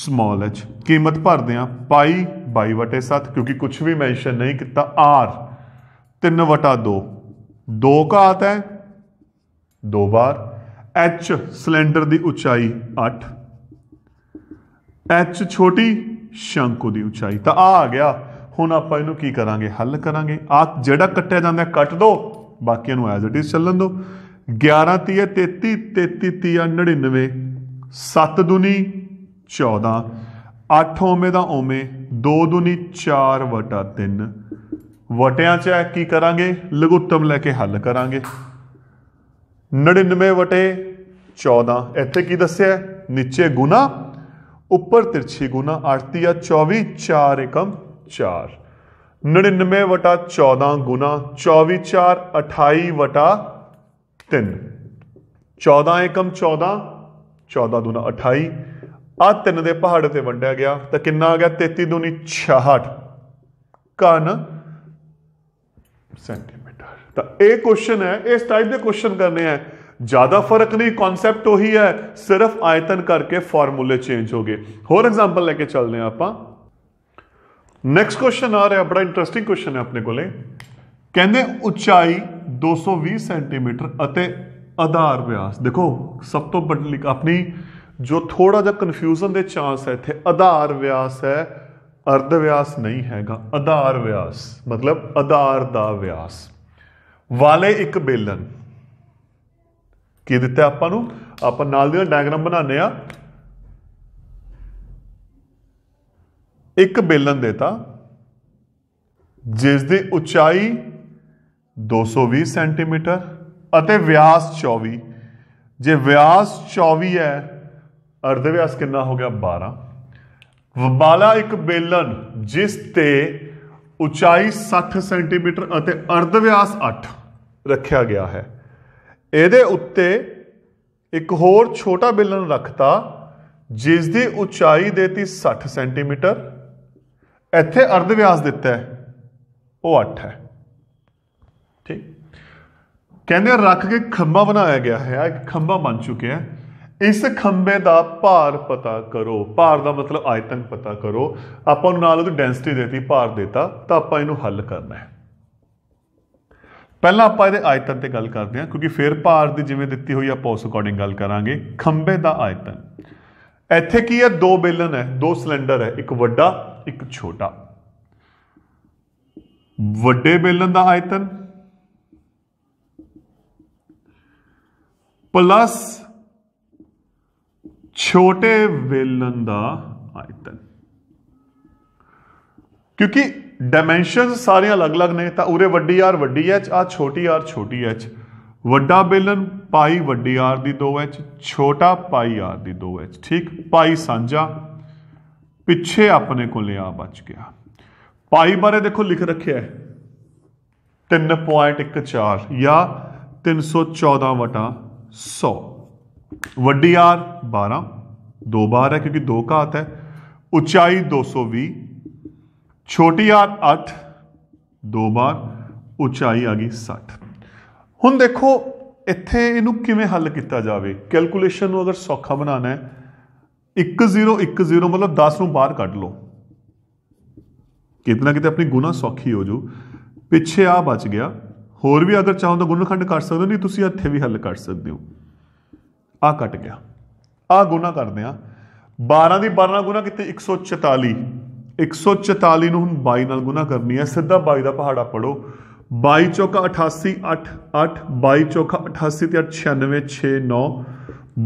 ਸਮਾਲ ਐਚ ਕੀਮਤ ਭਰਦੇ ਆ ਪਾਈ 22/7 ਕਿਉਂਕਿ ਕੁਝ ਵੀ ਮੈਂਸ਼ਨ ਨਹੀਂ ਕੀਤਾ ਆਰ 3/2 2 ਘਾਤ ਹੈ ਦੋ ਵਾਰ ਐਚ ਸਿਲੰਡਰ ਦੀ ਉਚਾਈ 8 ਐਚ ਛੋਟੀ ਸ਼ੰਕੂ ਦੀ ਉਚਾਈ ਤਾਂ ਆ ਆ ਗਿਆ ਹੁਣ ਆਪਾਂ ਇਹਨੂੰ ਕੀ ਕਰਾਂਗੇ ਹੱਲ ਕਰਾਂਗੇ ਆ ਜਿਹੜਾ ਕੱਟਿਆ ਜਾਂਦਾ ਕੱਟ ਦੋ ਬਾਕੀਆਂ ਨੂੰ ਐਜ਼ ਇਟ ਇਜ਼ ਚੱਲਣ ਦੋ 11 30 33 33 99 7 ਦੁਨੀ 14 8 ਓਮੇ ਦਾ ਓਮੇ 2 ਦੁਨੀ 4 ਵਟਾ 3 ਵਟਿਆਂ ਚ ਕੀ ਕਰਾਂਗੇ ਲਘੂਤਮ ਲੈ ਕੇ ਹੱਲ ਕਰਾਂਗੇ 99 ਵਟੇ 14 ਇੱਥੇ ਕੀ ਦੱਸਿਆ ਨੀਚੇ ਗੁਣਾ ਉੱਪਰ ਤਿਰਛੀ ਗੁਣਾ 8 ਆ 24 4 1 4 99 ਵਟਾ 14 ਗੁਣਾ 24 4 28 ਵਟਾ 3 14 1 14 14 ਦੁਨਾ 28 ਆ ਤਿੰਨ ਦੇ ਪਹਾੜ ਤੇ ਵੰਡਿਆ ਗਿਆ ਤਾਂ ਕਿੰਨਾ ਆ ਗਿਆ 33 ਦੁਨੀ 66 ਕਨ ਸੈਂਟੀਮੀਟਰ ਤਾਂ ਇਹ ਕੁਐਸਚਨ ਹੈ ਇਸ ਟਾਈਪ ਦੇ ਕੁਐਸਚਨ ਕਰਨੇ ਆ ज्यादा फर्क नहीं कॉन्सेप्ट ही है सिर्फ आयतन करके फॉर्मूले चेंज हो गए होर एग्जाम्पल लेके चल रहे आप नेक्स्ट क्वेश्चन आ रहा बड़ा इंटरेस्टिंग क्वेश्चन है अपने को ले कहते उचाई 220 सेंटीमीटर ਅਤੇ ਆਧਾਰ ਵਿਆਸ ਦੇਖੋ ਸਭ ਤੋਂ ਵੱਡੀ ਆਪਣੀ ਜੋ ਥੋੜਾ ਜਿਹਾ ਕਨਫਿਊਜ਼ਨ ਦੇ ਚਾਂਸ ਹੈ ਇੱਥੇ ਆਧਾਰ ਵਿਆਸ ਹੈ ਅਰਧ ਵਿਆਸ ਨਹੀਂ ਹੈਗਾ ਆਧਾਰ ਵਿਆਸ ਮਤਲਬ ਆਧਾਰ ਦਾ वाले एक बेलन ਕੀ ਦਿੱਤਾ ਆਪਾਂ ਨੂੰ ਆਪਾਂ ਨਾਲ ਦੇ ਨਾਲ ਡਾਇਗਰਾਮ ਬਣਾਉਨੇ ਆ ਇੱਕ ਬੇਲਨ ਦੇਤਾ ਜਿਸ ਦੀ ਉਚਾਈ 220 ਸੈਂਟੀਮੀਟਰ ਅਤੇ ਵਿਆਸ 24 ਜੇ ਵਿਆਸ 24 ਹੈ ਅਰਧ ਵਿਆਸ ਕਿੰਨਾ ਹੋ ਗਿਆ 12 ਵਬਾਲਾ ਇੱਕ ਬੇਲਨ ਜਿਸ ਤੇ ਉਚਾਈ 60 ਸੈਂਟੀਮੀਟਰ ਅਤੇ ਅਰਧ ਵਿਆਸ 8 ਰੱਖਿਆ ਗਿਆ ਹੈ ਇਹਦੇ ਉੱਤੇ ਇੱਕ ਹੋਰ ਛੋਟਾ ਬਿਲਨ ਰੱਖਤਾ ਜਿਸ ਦੀ ਉਚਾਈ ਦੇਤੀ 60 ਸੈਂਟੀਮੀਟਰ ਇੱਥੇ ਅਰਧ ਵਿਆਸ ਦਿੱਤਾ ਹੈ ਉਹ 8 ਹੈ ਠੀਕ ਕਹਿੰਦੇ ਰੱਖ ਕੇ ਖੰਭਾ ਬਣਾਇਆ ਗਿਆ ਹੈ ਇੱਕ ਖੰਭਾ ਬਣ ਚੁੱਕਿਆ ਹੈ ਇਸ ਖੰਬੇ ਦਾ ਭਾਰ ਪਤਾ ਕਰੋ ਭਾਰ ਦਾ ਮਤਲਬ ਆਇਤਨ ਪਤਾ ਕਰੋ ਆਪਾਂ ਨੂੰ ਨਾਲ ਉਹਦੀ ਡੈਂਸਿਟੀ ਦੇਤੀ ਭਾਰ ਦਿੱਤਾ ਤਾਂ ਆਪਾਂ ਇਹਨੂੰ ਹੱਲ ਕਰਨਾ ਹੈ ਪਹਿਲਾਂ ਆਪਾਂ ਇਹਦੇ ਆਇਤਨ ਤੇ ਗੱਲ ਕਰਦੇ ਹਾਂ ਕਿਉਂਕਿ ਫਿਰ ਭਾਰ ਦੀ ਜਿਵੇਂ ਦਿੱਤੀ ਹੋਈ ਆਪਾਂ ਉਸ ਅਕੋਰਡਿੰਗ ਗੱਲ ਕਰਾਂਗੇ ਖੰਬੇ ਦਾ ਆਇਤਨ ਇੱਥੇ ਕੀ ਹੈ ਦੋ ਬੇਲਨ ਹੈ ਦੋ ਸਿਲੰਡਰ ਹੈ ਇੱਕ ਵੱਡਾ ਇੱਕ ਛੋਟਾ ਵੱਡੇ ਬੇਲਨ ਦਾ ਆਇਤਨ ਪਲੱਸ ਛੋਟੇ ਬੇਲਨ ਦਾ ਆਇਤਨ ਕਿਉਂਕਿ ਡਾਈਮੈਂਸ਼ਨਸ ਸਾਰੀਆਂ ਅਲੱਗ-ਅਲੱਗ ਨੇ ਤਾਂ ਉਰੇ ਵੱਡੀ ਆਰ ਵੱਡੀ ਐਚ ਆ ਛੋਟੀ ਆਰ ਛੋਟੀ ਐਚ ਵੱਡਾ ਬੇਲਨ ਪਾਈ ਵੱਡੀ ਆਰ ਦੀ 2 ਐਚ ਛੋਟਾ ਪਾਈ ਆਰ ਦੀ 2 ਐਚ ਠੀਕ ਪਾਈ ਸਾਂਝਾ ਪਿੱਛੇ ਆਪਣੇ ਕੋਲੇ ਆ ਬਚ ਗਿਆ ਪਾਈ ਬਾਰੇ ਦੇਖੋ ਲਿਖ ਰੱਖਿਆ ਹੈ 3.14 ਜਾਂ 314 ਵਟਾ 100 ਵੱਡੀ ਆਰ 12 ਦੋ ਬਾਰ ਹੈ ਕਿਉਂਕਿ ਦੋ ਘਾਤ ਹੈ ਉਚਾਈ 220 ਛੋਟੀ ਆਰ 8 ਦੋ ਬਾਰ ਉਚਾਈ ਆ ਗਈ 60 ਹੁਣ ਦੇਖੋ ਇੱਥੇ ਇਹਨੂੰ ਕਿਵੇਂ ਹੱਲ ਕੀਤਾ ਜਾਵੇ ਕੈਲਕੂਲੇਸ਼ਨ ਨੂੰ ਅਗਰ ਸੌਖਾ ਬਣਾਉਣਾ ਹੈ 1010 ਮਤਲਬ 10 ਨੂੰ ਬਾਹਰ ਕੱਢ ਲਓ ਕਿਤਨਾ ਕਿਤੇ ਆਪਣੀ ਗੁਣਾ ਸੌਖੀ ਹੋ ਜੂ ਪਿੱਛੇ ਆ ਬਚ ਗਿਆ ਹੋਰ ਵੀ ਅਗਰ ਚਾਹੋ ਤਾਂ ਗੁਣਨਖੰਡ ਕਰ ਸਕਦੇ ਹੋ ਨਹੀਂ ਤੁਸੀਂ ਇੱਥੇ ਵੀ ਹੱਲ ਕਰ ਸਕਦੇ ਹੋ ਆ ਕੱਟ ਗਿਆ ਆ ਗੁਣਾ ਕਰਦੇ ਆ 12 ਦੀ 12 ਗੁਣਾ ਕਿਤੇ 144 144 ਨੂੰ ਹੁਣ 22 ਨਾਲ ਗੁਣਾ ਕਰਨੀ ਹੈ ਸਿੱਧਾ 22 ਦਾ ਪਹਾੜਾ ਪੜੋ 22 ਚੌਕਾ 88 8 8 22 ਚੌਕਾ 88 ਤੇ 96 6 9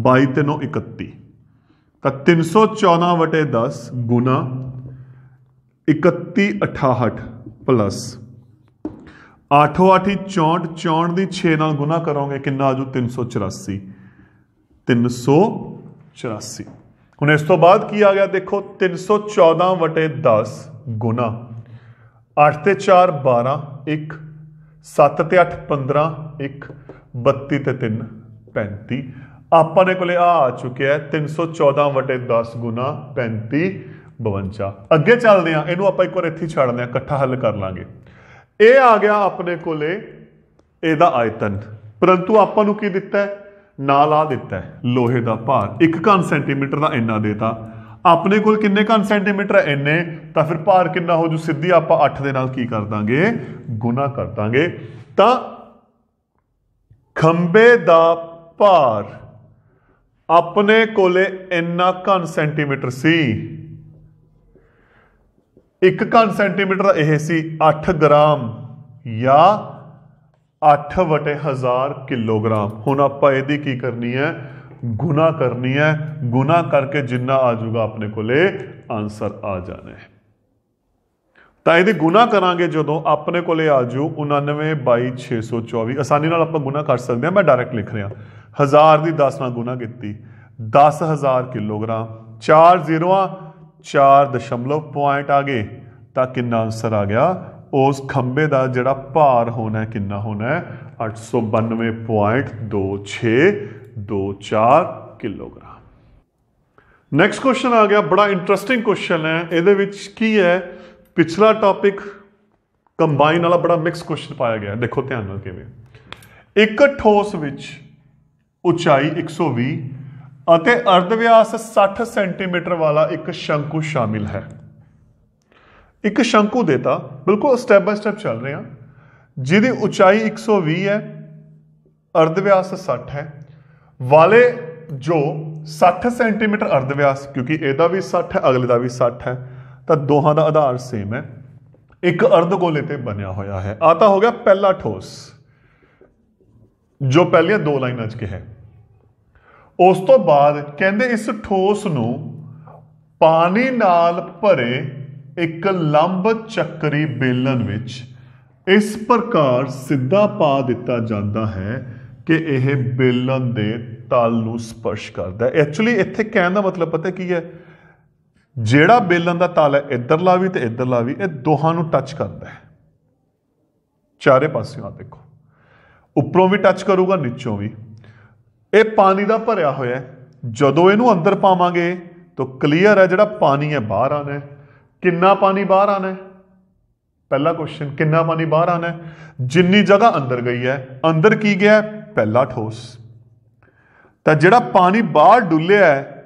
22 ਤੇ 9 31 ਤਾਂ 314 ਵਟੇ 10 ਗੁਣਾ 31 68 ਪਲੱਸ 8 8 64 64 ਦੀ 6 ਨਾਲ ਗੁਣਾ ਕਰੋਗੇ ਕਿੰਨਾ ਆਜੂ 384 384 ਹੁਣ ਇਸ ਤੋਂ ਬਾਅਦ ਕੀ ਆ ਗਿਆ ਦੇਖੋ 314 ਵਟੇ 10 ਗੁਣਾ 8 ਤੇ 4 12 1 7 ਤੇ 8 15 1 32 ਤੇ 3 35 ਆਪਾਂ ਨੇ ਕੋਲੇ ਆ ਆ ਚੁੱਕਿਆ 314 ਵਟੇ 10 ਗੁਣਾ 35 52 ਅੱਗੇ ਚੱਲਦੇ ਆ ਇਹਨੂੰ ਆਪਾਂ ਇੱਕ ਵਾਰ ਇੱਥੇ ਛੱਡਦੇ ਆ ਇਕੱਠਾ ਹੱਲ ਕਰ ਲਾਂਗੇ ਇਹ ਆ ਗਿਆ ਆਪਣੇ ਕੋਲੇ ਇਹਦਾ ਆਇਤਨ ਪਰੰਤੂ ਆਪਾਂ ਨੂੰ ਕੀ ਦਿੱਤਾ ਹੈ ਨਾਲ ਆ ਦਿੱਤਾ ਲੋਹੇ ਦਾ ਭਾਰ 1 ਘਨ ਸੈਂਟੀਮੀਟਰ ਦਾ ਇੰਨਾ ਦੇਤਾ ਆਪਣੇ ਕੋਲ ਕਿੰਨੇ ਘਨ ਸੈਂਟੀਮੀਟਰ ਇੰਨੇ ਤਾਂ ਫਿਰ ਭਾਰ ਕਿੰਨਾ ਹੋ ਜੂ ਸਿੱਧੀ ਆਪਾਂ 8 ਦੇ ਨਾਲ ਕੀ ਕਰ ਦਾਂਗੇ ਗੁਣਾ ਕਰ ਦਾਂਗੇ ਤਾਂ ਖੰਬੇ ਦਾ ਭਾਰ ਆਪਣੇ ਕੋਲੇ ਇੰਨਾ ਘਨ ਸੈਂਟੀਮੀਟਰ ਸੀ 1 ਘਨ ਸੈਂਟੀਮੀਟਰ ਇਹ ਸੀ 8 ਗ੍ਰਾਮ ਜਾਂ 8 ਵਟੇ 1000 ਕਿਲੋਗ੍ਰਾਮ ਹੁਣ ਆਪਾਂ ਇਹਦੀ ਕੀ ਕਰਨੀ ਹੈ ਗੁਣਾ ਕਰਨੀ ਹੈ ਗੁਣਾ ਕਰਕੇ ਜਿੰਨਾ ਆ ਜਾਊਗਾ ਆਪਣੇ ਕੋਲੇ ਆਨਸਰ ਆ ਜਾਣਾ ਹੈ ਤਾਂ ਇਹਦੇ ਗੁਣਾ ਕਰਾਂਗੇ ਜਦੋਂ ਆਪਣੇ ਕੋਲੇ ਆ ਜਾਊ 99/624 ਆਸਾਨੀ ਨਾਲ ਆਪਾਂ ਗੁਣਾ ਕਰ ਸਕਦੇ ਹਾਂ ਮੈਂ ਡਾਇਰੈਕਟ ਲਿਖ ਰਿਹਾ 1000 ਦੀ 10 ਨਾਲ ਗੁਣਾ ਕੀਤੀ 10000 ਕਿਲੋਗ੍ਰਾਮ 4 ਜ਼ੀਰੋਆਂ 4 ਪੁਆਇੰਟ ਆ ਗਏ ਤਾਂ ਕਿੰਨਾ ਆਨਸਰ ਆ ਗਿਆ ਉਸ ਖੰਬੇ ਦਾ ਜਿਹੜਾ ਭਾਰ ਹੋਣਾ ਕਿੰਨਾ ਹੋਣਾ ਹੈ 892.2624 ਕਿਲੋਗ੍ਰਾਮ ਨੈਕਸਟ ਕੁਐਸਚਨ ਆ ਗਿਆ ਬੜਾ ਇੰਟਰਸਟਿੰਗ ਕੁਐਸਚਨ ਹੈ ਇਹਦੇ ਵਿੱਚ ਕੀ ਹੈ ਪਿਛਲਾ ਟਾਪਿਕ ਕੰਬਾਈਨ ਵਾਲਾ ਬੜਾ ਮਿਕਸ ਕੁਐਸਚਨ ਪਾਇਆ ਗਿਆ ਦੇਖੋ ਧਿਆਨ ਨਾਲ ਕਿਵੇਂ ਇੱਕ ਠੋਸ ਵਿੱਚ ਉਚਾਈ 120 ਅਤੇ ਅਰਧ ਵਿਆਸ 60 ਸੈਂਟੀਮੀਟਰ ਵਾਲਾ ਇੱਕ ਸ਼ੰਕੂ ਸ਼ਾਮਿਲ ਹੈ ਇੱਕ ਸ਼ੰਕੂ ਦੇਤਾ ਬਿਲਕੁਲ ਸਟੈਪ ਬਾਈ ਸਟੈਪ ਚੱਲ ਰਹੇ ਹਾਂ ਜਿਹਦੀ ਉਚਾਈ 120 ਹੈ ਅਰਧ ਵਿਆਸ 60 ਹੈ ਵਾਲੇ ਜੋ 60 ਸੈਂਟੀਮੀਟਰ ਅਰਧ ਵਿਆਸ ਕਿਉਂਕਿ ਇਹਦਾ ਵੀ 60 ਹੈ ਅਗਲੇ ਦਾ ਵੀ 60 ਹੈ ਤਾਂ ਦੋਹਾਂ ਦਾ ਆਧਾਰ ਸੇਮ ਹੈ ਇੱਕ ਅਰਧ ਗੋਲੇ ਤੇ ਬਣਿਆ ਹੋਇਆ ਹੈ ਆ ਤਾਂ ਹੋ ਗਿਆ ਪਹਿਲਾ ਠੋਸ ਜੋ ਪਹਿਲੀਆਂ ਦੋ ਲਾਈਨਾਂ 'ਚ ਕਿਹਾ ਉਸ ਤੋਂ ਬਾਅਦ ਕਹਿੰਦੇ ਇਸ ਠੋਸ ਨੂੰ ਪਾਣੀ ਨਾਲ ਭਰੇ ਇੱਕ ਲੰਬ ਚੱਕਰੀ ਬੇਲਨ ਵਿੱਚ ਇਸ ਪ੍ਰਕਾਰ ਸਿੱਧਾ ਪਾ ਦਿੱਤਾ ਜਾਂਦਾ ਹੈ ਕਿ ਇਹ ਬੇਲਨ ਦੇ ਤਲ ਨੂੰ ਸਪਰਸ਼ ਕਰਦਾ ਹੈ ਐਕਚੁਅਲੀ ਇੱਥੇ ਕਹਿਣ ਦਾ ਮਤਲਬ ਪਤਾ ਕੀ ਹੈ ਜਿਹੜਾ ਬੇਲਨ ਦਾ ਤਲ ਹੈ ਲਾ ਵੀ ਤੇ ਲਾ ਵੀ ਇਹ ਦੋਹਾਂ ਨੂੰ ਟੱਚ ਕਰਦਾ ਹੈ ਚਾਰੇ ਪਾਸਿਓਂ ਆ ਦੇਖੋ ਉੱਪਰੋਂ ਵੀ ਟੱਚ ਕਰੂਗਾ ਨੀਚੋਂ ਵੀ ਇਹ ਪਾਣੀ ਦਾ ਭਰਿਆ ਹੋਇਆ ਹੈ ਜਦੋਂ ਇਹਨੂੰ ਅੰਦਰ ਪਾਵਾਂਗੇ ਤਾਂ ਕਲੀਅਰ ਹੈ ਜਿਹੜਾ ਪਾਣੀ ਹੈ ਬਾਹਰ ਆਣਾ ਹੈ ਕਿੰਨਾ ਪਾਣੀ ਬਾਹਰ ਆਣਾ ਹੈ ਪਹਿਲਾ ਕੁਐਸਚਨ ਕਿੰਨਾ ਪਾਣੀ ਬਾਹਰ ਆਣਾ ਹੈ ਜਿੰਨੀ ਜਗ੍ਹਾ ਅੰਦਰ ਗਈ ਹੈ ਅੰਦਰ ਕੀ ਗਿਆ ਪਹਿਲਾ ਠੋਸ ਤਾਂ ਜਿਹੜਾ ਪਾਣੀ ਬਾਹਰ ਡੁੱਲਿਆ ਹੈ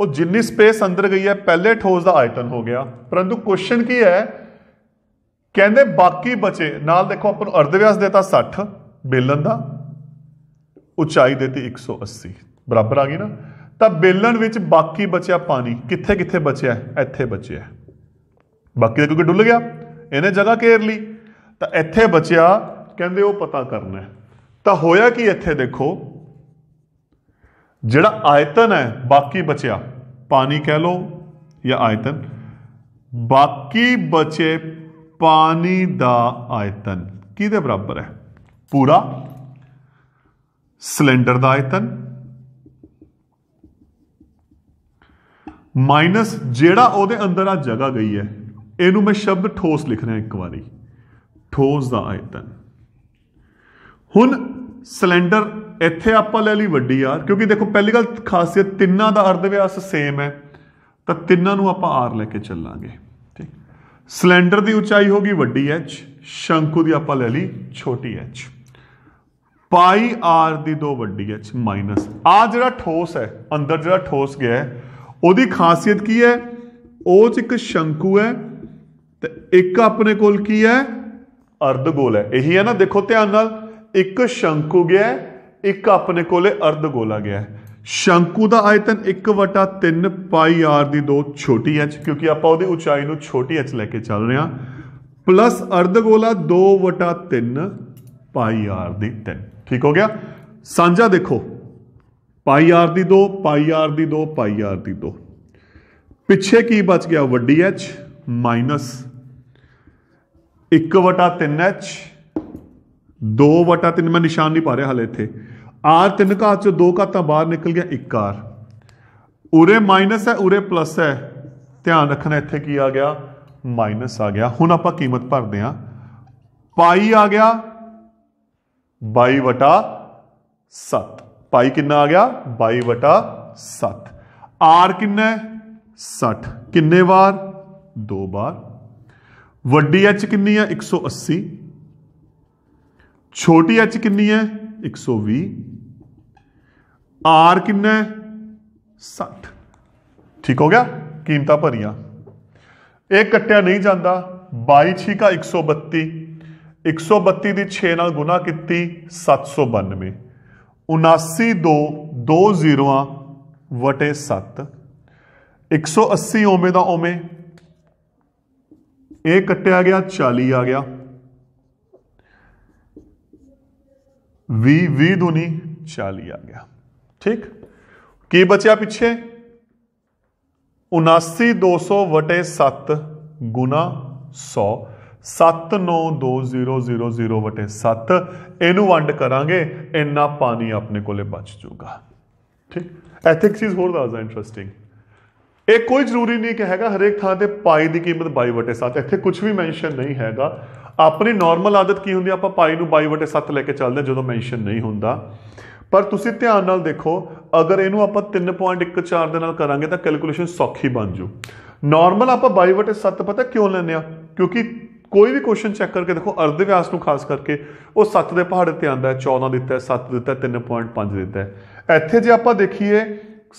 ਉਹ ਜਿੰਨੀ ਸਪੇਸ ਅੰਦਰ ਗਈ ਹੈ ਪਹਿਲੇ ਠੋਸ ਦਾ ਆਇਤਨ ਹੋ ਗਿਆ ਪਰੰਤੂ ਕੁਐਸਚਨ ਕੀ ਹੈ ਕਹਿੰਦੇ ਬਾਕੀ ਬਚੇ ਨਾਲ ਦੇਖੋ ਆਪਾਂ ਨੂੰ ਅਰਧਵਿਆਸ ਦਿੱਤਾ 60 ਬੇਲਨ ਦਾ ਉਚਾਈ ਦਿੱਤੀ 180 ਬਰਾਬਰ ਆ ਗਈ ਨਾ ਤਾਂ ਬੇਲਨ ਵਿੱਚ ਬਾਕੀ ਬਚਿਆ ਪਾਣੀ ਕਿੱਥੇ ਕਿੱਥੇ ਬਚਿਆ ਇੱਥੇ ਬਚਿਆ ਬਾਕੀ ਦਾ ਕਿਉਂਕਿ ਡੁੱਲ ਗਿਆ ਇਹਨੇ ਜਗ੍ਹਾ ਘੇਰ ਲਈ ਤਾਂ ਇੱਥੇ ਬਚਿਆ ਕਹਿੰਦੇ ਉਹ ਪਤਾ ਕਰਨਾ ਤਾਂ ਹੋਇਆ ਕੀ ਇੱਥੇ ਦੇਖੋ ਜਿਹੜਾ ਆਇਤਨ ਹੈ ਬਾਕੀ ਬਚਿਆ ਪਾਣੀ ਕਹਿ ਲੋ ਜਾਂ ਆਇਤਨ ਬਾਕੀ ਬਚੇ ਪਾਣੀ ਦਾ ਆਇਤਨ ਕਿਹਦੇ ਬਰਾਬਰ ਹੈ ਪੂਰਾ ਸਿਲੰਡਰ ਦਾ ਆਇਤਨ ਮਾਈਨਸ ਜਿਹੜਾ ਉਹਦੇ ਅੰਦਰ ਆ ਜਗ੍ਹਾ ਗਈ ਹੈ ਇਹਨੂੰ ਮੈਂ ਸ਼ਬਦ ਠੋਸ ਲਿਖ ਰਿਹਾ ਇੱਕ ਵਾਰੀ ਠੋਸ ਦਾ ਆਇਤਨ ਹੁਣ ਸਿਲੰਡਰ ਇੱਥੇ ਆਪਾਂ ਲੈ ਲਈ ਵੱਡੀ ਆਰ ਕਿਉਂਕਿ ਦੇਖੋ ਪਹਿਲੀ ਗੱਲ ਖਾਸੀਅਤ ਤਿੰਨਾਂ ਦਾ ਅਰਧ ਵਿਆਸ ਸੇਮ ਹੈ ਤਾਂ ਤਿੰਨਾਂ ਨੂੰ ਆਪਾਂ ਆਰ ਲੈ ਕੇ ਚੱਲਾਂਗੇ ਠੀਕ ਸਿਲੰਡਰ ਦੀ ਉਚਾਈ ਹੋਗੀ ਵੱਡੀ ਐਚ ਸ਼ੰਕੂ ਦੀ ਆਪਾਂ ਲੈ ਲਈ ਛੋਟੀ ਐਚ ਪਾਈ ਆਰ ਦੀ ਦੋ ਵੱਡੀ ਐਚ ਮਾਈਨਸ ਆ ਜਿਹੜਾ ਠੋਸ ਹੈ ਅੰਦਰ ਜਿਹੜਾ ਠੋਸ ਗਿਆ ਉਹਦੀ ਖਾਸੀਅਤ ਕੀ ਹੈ ਉਹ ਚ ਇੱਕ ਸ਼ੰਕੂ ਹੈ ਤੇ ਇੱਕ ਆਪਣੇ ਕੋਲ ਕੀ ਹੈ ਅਰਧ ਗੋਲ ਹੈ ਇਹੀ ਹੈ ਨਾ ਦੇਖੋ ਧਿਆਨ ਨਾਲ ਇੱਕ ਸ਼ੰਕੂ ਗਿਆ ਇੱਕ ਆਪਣੇ ਕੋਲੇ ਅਰਧ ਗੋਲਾ ਗਿਆ ਸ਼ੰਕੂ ਦਾ ਆਇਤਨ 1/3 ਪਾਈ r ਦੀ 2 ਛੋਟੀ h ਕਿਉਂਕਿ ਆਪਾਂ ਉਹਦੀ ਉਚਾਈ ਨੂੰ ਛੋਟੀ h ਲੈ ਕੇ ਚੱਲ ਰਹੇ ਹਾਂ ਪਲੱਸ ਅਰਧ ਗੋਲਾ 2/3 ਪਾਈ r ਦੀ 3 ਠੀਕ ਹੋ ਗਿਆ ਸਾਂਝਾ ਦੇਖੋ ਪਾਈ r ਦੀ 2 ਪਾਈ r ਦੀ 2 ਪਾਈ r ਦੀ 2 ਪਿੱਛੇ ਕੀ ਬਚ ਗਿਆ ਵੱਡੀ h ਮਾਈਨਸ एक वटा तीन एच दो वटा तीन मैं निशान नहीं पा रहा हाले इतने आर तीन घात चो दो घातों बहर निकल गया एक आर उरे माइनस है उरे प्लस है ध्यान रखना इतने की आ गया माइनस आ गया हूँ आप कीमत भरते हैं पाई आ गया बई वटा सत पाई कि आ गया बई वटा सत्त आर किन्ना सठ किन्ने बार दो बार ਵੱਡੀ ਐਚ ਕਿੰਨੀ ਹੈ 180 ਛੋਟੀ ਐਚ ਕਿੰਨੀ ਹੈ 120 ਆਰ ਕਿੰਨਾ ਹੈ 60 ਠੀਕ ਹੋ ਗਿਆ ਕੀਮਤਾਂ ਭਰੀਆਂ ਇਹ ਕੱਟਿਆ ਨਹੀਂ ਜਾਂਦਾ 22 6 ਕਾ 132 132 ਦੀ 6 ਨਾਲ ਗੁਣਾ ਕੀਤੀ 792 79 2 0 ਜ਼ੀਰੋਆਂ ਵਟੇ 7 180 ਓਮੇ ਦਾ ਓਮੇ ਇਹ ਕੱਟਿਆ ਗਿਆ 40 ਆ ਗਿਆ 20 20 ਦੁਨੀ 40 ਆ ਗਿਆ ਠੀਕ ਕੀ ਬਚਿਆ ਪਿੱਛੇ 79 200 ਵਟੇ 7 ਗੁਣਾ 100 79200 ਵਟੇ 7 ਇਹਨੂੰ ਵੰਡ ਕਰਾਂਗੇ ਇੰਨਾ ਪਾਣੀ ਆਪਣੇ ਕੋਲੇ ਬਚ ਜਾਊਗਾ ਠੀਕ ਐਥਿਕਸ ਇਸ ਹੋਰ ਦਾ ਇੰਟਰਸਟਿੰਗ ਇਹ ਕੋਈ ਜ਼ਰੂਰੀ ਨਹੀਂ ਕਿ ਹੈਗਾ ਹਰੇਕ ਥਾਂ ਤੇ ਪਾਈ ਦੀ ਕੀਮਤ 22/7 ਇੱਥੇ ਕੁਝ ਵੀ ਮੈਂਸ਼ਨ ਨਹੀਂ ਹੈਗਾ ਆਪਣੀ ਨਾਰਮਲ ਆਦਤ ਕੀ ਹੁੰਦੀ ਆਪਾਂ ਪਾਈ ਨੂੰ 22/7 ਲੈ ਕੇ ਚੱਲਦੇ ਹਾਂ ਜਦੋਂ ਮੈਂਸ਼ਨ ਨਹੀਂ ਹੁੰਦਾ ਪਰ ਤੁਸੀਂ ਧਿਆਨ ਨਾਲ ਦੇਖੋ ਅਗਰ ਇਹਨੂੰ ਆਪਾਂ 3.14 ਦੇ ਨਾਲ ਕਰਾਂਗੇ ਤਾਂ ਕੈਲਕੂਲੇਸ਼ਨ ਸੌਖੀ ਬਣ ਜੂ ਨਾਰਮਲ ਆਪਾਂ 22/7 ਪਤਾ ਕਿਉਂ ਲੈਂਦੇ ਆ ਕਿਉਂਕਿ ਕੋਈ ਵੀ ਕੁਐਸਚਨ ਚੈੱਕ ਕਰਕੇ ਦੇਖੋ ਅਰਧ ਵਿਆਸ ਨੂੰ ਖਾਸ ਕਰਕੇ ਉਹ 7 ਦੇ ਪਹਾੜੇ ਤੇ ਆਂਦਾ ਹੈ 14 ਦਿੱਤਾ ਹੈ 7 ਦਿੱਤਾ ਹੈ 3.5 ਦਿੱਤਾ ਹੈ ਇੱਥੇ ਜੇ ਆਪਾਂ ਦੇਖੀਏ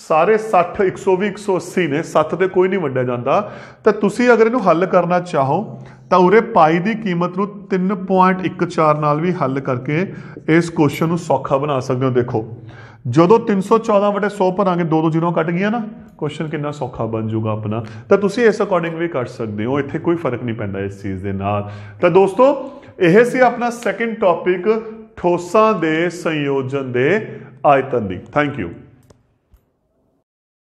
ਸਾਰੇ 60 120 180 ਨੇ 7 ਦੇ ਕੋਈ ਨਹੀਂ ਵੰਡਿਆ ਜਾਂਦਾ ਤਾਂ ਤੁਸੀਂ ਅਗਰ ਇਹਨੂੰ ਹੱਲ ਕਰਨਾ ਚਾਹੋ ਤਾਂ ਉਰੇ ਪਾਈ ਦੀ ਕੀਮਤ ਨੂੰ 3.14 ਨਾਲ ਵੀ ਹੱਲ ਕਰਕੇ ਇਸ ਕੁਐਸਚਨ ਨੂੰ ਸੌਖਾ ਬਣਾ ਸਕਦੇ ਹੋ ਦੇਖੋ ਜਦੋਂ 314 ਵਟੇ 100 ਭਰਾਂਗੇ ਦੋ ਦੋ ਜ਼ੀਰੋ ਕੱਟ ਗਈਆਂ ਨਾ ਕੁਐਸਚਨ ਕਿੰਨਾ ਸੌਖਾ ਬਣ ਜਾਊਗਾ ਆਪਣਾ ਤਾਂ ਤੁਸੀਂ ਇਸ ਅਕੋਰਡਿੰਗ ਵੀ ਕਰ ਸਕਦੇ ਹੋ ਇੱਥੇ ਕੋਈ ਫਰਕ ਨਹੀਂ ਪੈਂਦਾ ਇਸ ਚੀਜ਼ ਦੇ ਨਾਲ ਤਾਂ ਦੋਸਤੋ ਇਹ ਸੀ ਆਪਣਾ ਸੈਕੰਡ ਟੌਪਿਕ ਠੋਸਾਂ ਦੇ ਸੰਯੋਜਨ ਦੇ ਆਇਤਨ ਦੀ ਥੈਂਕ ਯੂ